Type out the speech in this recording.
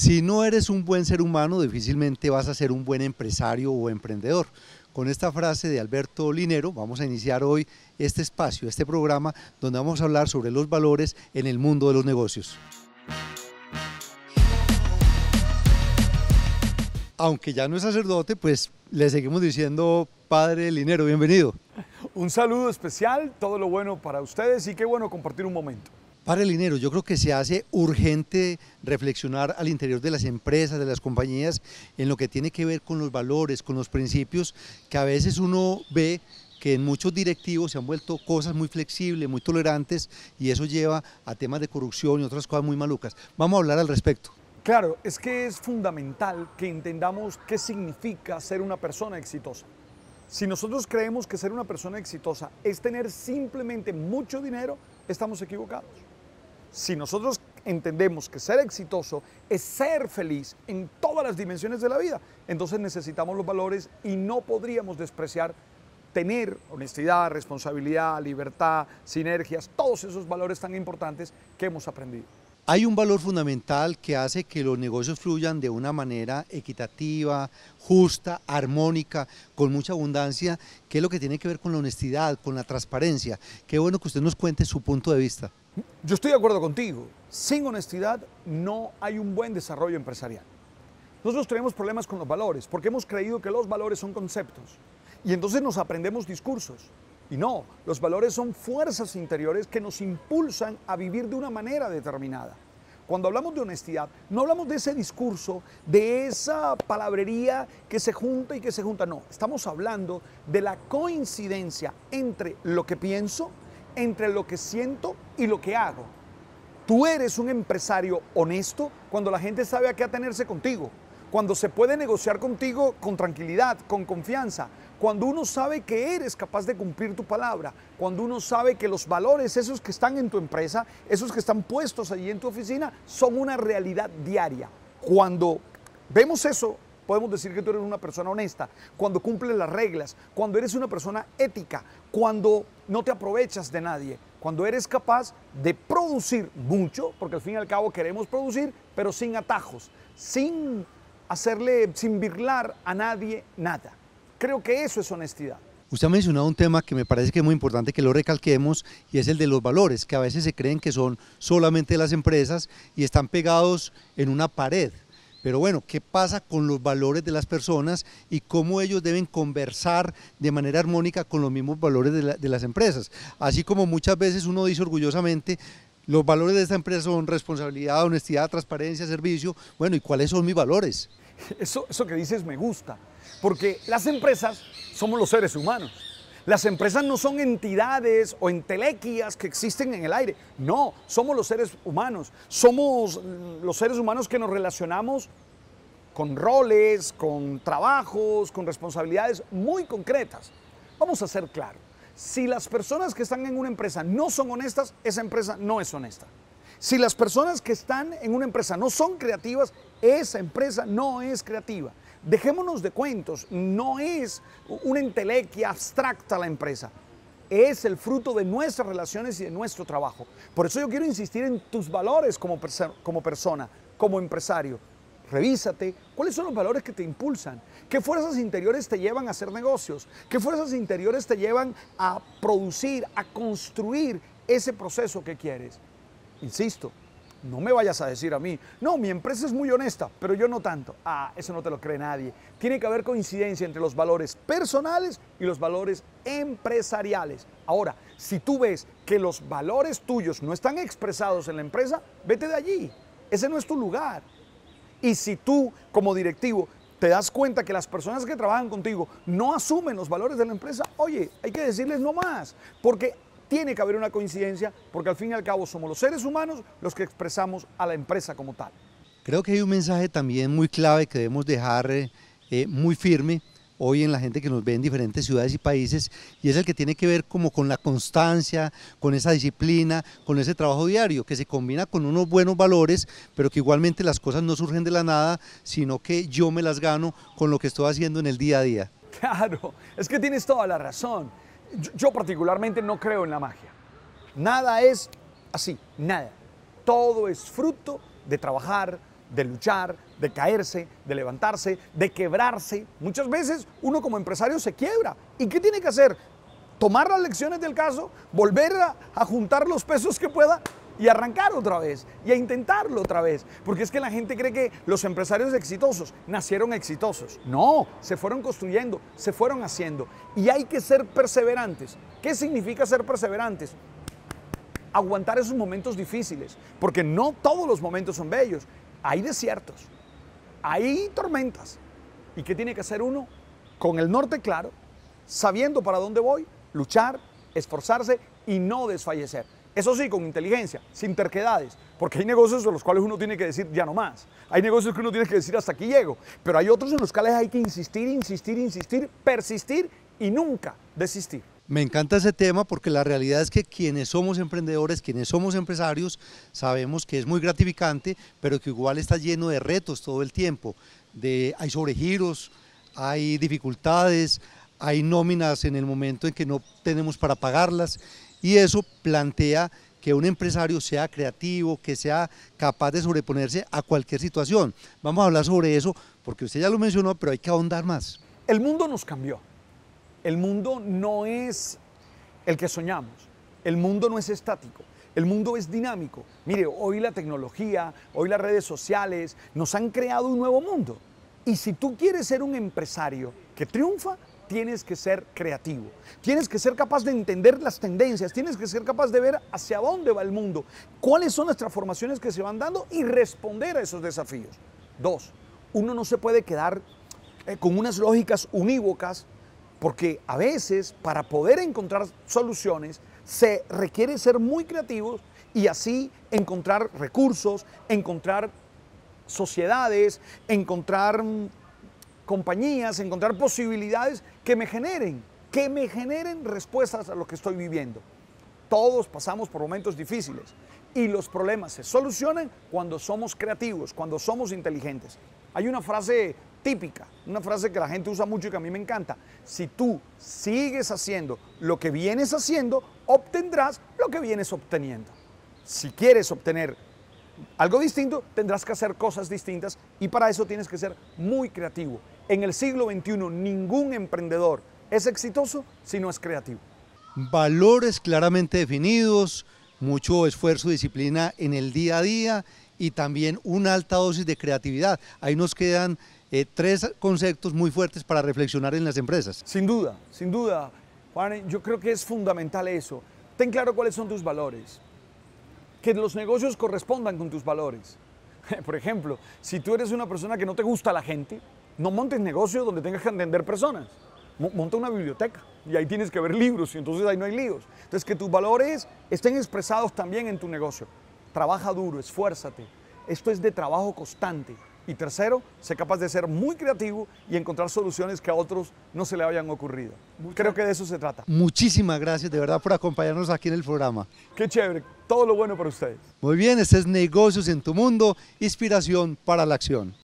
Si no eres un buen ser humano, difícilmente vas a ser un buen empresario o emprendedor. Con esta frase de Alberto Linero vamos a iniciar hoy este espacio, este programa, donde vamos a hablar sobre los valores en el mundo de los negocios. Aunque ya no es sacerdote, pues le seguimos diciendo, Padre Linero, bienvenido. Un saludo especial, todo lo bueno para ustedes y qué bueno compartir un momento. Para el dinero, yo creo que se hace urgente reflexionar al interior de las empresas, de las compañías, en lo que tiene que ver con los valores, con los principios que a veces uno ve que en muchos directivos se han vuelto cosas muy flexibles, muy tolerantes y eso lleva a temas de corrupción y otras cosas muy malucas. Vamos a hablar al respecto. Claro, es que es fundamental que entendamos qué significa ser una persona exitosa. Si nosotros creemos que ser una persona exitosa es tener simplemente mucho dinero, estamos equivocados. Si nosotros entendemos que ser exitoso es ser feliz en todas las dimensiones de la vida, entonces necesitamos los valores y no podríamos despreciar tener honestidad, responsabilidad, libertad, sinergias, todos esos valores tan importantes que hemos aprendido. Hay un valor fundamental que hace que los negocios fluyan de una manera equitativa, justa, armónica, con mucha abundancia, que es lo que tiene que ver con la honestidad, con la transparencia. Qué bueno que usted nos cuente su punto de vista. Yo estoy de acuerdo contigo. Sin honestidad no hay un buen desarrollo empresarial. Nosotros tenemos problemas con los valores porque hemos creído que los valores son conceptos y entonces nos aprendemos discursos. Y no, los valores son fuerzas interiores que nos impulsan a vivir de una manera determinada. Cuando hablamos de honestidad, no hablamos de ese discurso, de esa palabrería que se junta y que se junta. No, estamos hablando de la coincidencia entre lo que pienso, entre lo que siento y lo que hago. Tú eres un empresario honesto cuando la gente sabe a qué atenerse contigo, cuando se puede negociar contigo con tranquilidad, con confianza, cuando uno sabe que eres capaz de cumplir tu palabra, cuando uno sabe que los valores, esos que están en tu empresa, esos que están puestos allí en tu oficina, son una realidad diaria. Cuando vemos eso, podemos decir que tú eres una persona honesta, cuando cumples las reglas, cuando eres una persona ética, cuando no te aprovechas de nadie, cuando eres capaz de producir mucho, porque al fin y al cabo queremos producir, pero sin atajos, sin hacerle, sin virlar a nadie nada. Creo que eso es honestidad. Usted ha mencionado un tema que me parece que es muy importante que lo recalquemos y es el de los valores, que a veces se creen que son solamente las empresas y están pegados en una pared. Pero bueno, ¿qué pasa con los valores de las personas y cómo ellos deben conversar de manera armónica con los mismos valores de, de las empresas? Así como muchas veces uno dice orgullosamente, los valores de esta empresa son responsabilidad, honestidad, transparencia, servicio. Bueno, ¿y cuáles son mis valores? Eso, que dices me gusta, porque las empresas somos los seres humanos. Las empresas no son entidades o entelequias que existen en el aire. No, somos los seres humanos. Somos los seres humanos que nos relacionamos con roles, con trabajos, con responsabilidades muy concretas. Vamos a ser claros. Si las personas que están en una empresa no son honestas, esa empresa no es honesta. Si las personas que están en una empresa no son creativas, esa empresa no es creativa. Dejémonos de cuentos, no es una entelequia abstracta la empresa. Es el fruto de nuestras relaciones y de nuestro trabajo. Por eso yo quiero insistir en tus valores como, como persona, como empresario. Revísate cuáles son los valores que te impulsan, qué fuerzas interiores te llevan a hacer negocios, qué fuerzas interiores te llevan a producir, a construir ese proceso que quieres. Insisto, no me vayas a decir a mí, no, mi empresa es muy honesta, pero yo no tanto. Ah, eso no te lo cree nadie. Tiene que haber coincidencia entre los valores personales y los valores empresariales. Ahora, si tú ves que los valores tuyos no están expresados en la empresa, vete de allí. Ese no es tu lugar. Y si tú, como directivo, te das cuenta que las personas que trabajan contigo no asumen los valores de la empresa, oye, hay que decirles no más, porque tiene que haber una coincidencia porque al fin y al cabo somos los seres humanos los que expresamos a la empresa como tal. Creo que hay un mensaje también muy clave que debemos dejar eh, eh, muy firme hoy en la gente que nos ve en diferentes ciudades y países y es el que tiene que ver como con la constancia, con esa disciplina, con ese trabajo diario que se combina con unos buenos valores, pero que igualmente las cosas no surgen de la nada, sino que yo me las gano con lo que estoy haciendo en el día a día. Claro, es que tienes toda la razón. Yo, particularmente no creo en la magia. Nada es así, nada. Todo es fruto de trabajar, de luchar, de caerse, de levantarse, de quebrarse. Muchas veces uno como empresario se quiebra. ¿Y qué tiene que hacer? Tomar las lecciones del caso, volver a juntar los pesos que pueda y arrancar otra vez y a intentarlo otra vez. Porque es que la gente cree que los empresarios exitosos nacieron exitosos. No, se fueron construyendo, se fueron haciendo. Y hay que ser perseverantes. ¿Qué significa ser perseverantes? Aguantar esos momentos difíciles, porque no todos los momentos son bellos. Hay desiertos, hay tormentas. ¿Y qué tiene que hacer uno? Con el norte claro, sabiendo para dónde voy, luchar, esforzarse y no desfallecer. Eso sí, con inteligencia, sin terquedades, porque hay negocios en los cuales uno tiene que decir ya no más. Hay negocios que uno tiene que decir hasta aquí llego, pero hay otros en los cuales hay que insistir, insistir, insistir, persistir y nunca desistir. Me encanta ese tema porque la realidad es que quienes somos emprendedores, quienes somos empresarios, sabemos que es muy gratificante, pero que igual está lleno de retos todo el tiempo. De, hay sobregiros, hay dificultades, hay nóminas en el momento en que no tenemos para pagarlas y eso plantea que un empresario sea creativo, que sea capaz de sobreponerse a cualquier situación. Vamos a hablar sobre eso porque usted ya lo mencionó, pero hay que ahondar más. El mundo nos cambió. El mundo no es el que soñamos. El mundo no es estático. El mundo es dinámico. Mire, hoy la tecnología, hoy las redes sociales nos han creado un nuevo mundo. Y si tú quieres ser un empresario que triunfa, tienes que ser creativo, tienes que ser capaz de entender las tendencias, tienes que ser capaz de ver hacia dónde va el mundo, cuáles son las transformaciones que se van dando y responder a esos desafíos. Dos, uno no se puede quedar eh, con unas lógicas unívocas porque a veces para poder encontrar soluciones se requiere ser muy creativos y así encontrar recursos, encontrar sociedades, encontrar mm, compañías, encontrar posibilidades que me generen, que me generen respuestas a lo que estoy viviendo. Todos pasamos por momentos difíciles y los problemas se solucionan cuando somos creativos, cuando somos inteligentes. Hay una frase típica, una frase que la gente usa mucho y que a mí me encanta. Si tú sigues haciendo lo que vienes haciendo, obtendrás lo que vienes obteniendo. Si quieres obtener algo distinto, tendrás que hacer cosas distintas y para eso tienes que ser muy creativo. En el siglo XXI ningún emprendedor es exitoso si no es creativo. Valores claramente definidos, mucho esfuerzo y disciplina en el día a día y también una alta dosis de creatividad. Ahí nos quedan eh, tres conceptos muy fuertes para reflexionar en las empresas. Sin duda, sin duda. Juan, yo creo que es fundamental eso. Ten claro cuáles son tus valores que los negocios correspondan con tus valores. Por ejemplo, si tú eres una persona que no te gusta la gente, no montes negocios donde tengas que atender personas. Monta una biblioteca y ahí tienes que ver libros y entonces ahí no hay líos. Entonces, que tus valores estén expresados también en tu negocio. Trabaja duro, esfuérzate. Esto es de trabajo constante. Y tercero, ser capaz de ser muy creativo y encontrar soluciones que a otros no se le hayan ocurrido. Creo que de eso se trata. Muchísimas gracias de verdad por acompañarnos aquí en el programa. Qué chévere, todo lo bueno para ustedes. Muy bien, este es Negocios en tu Mundo, inspiración para la acción.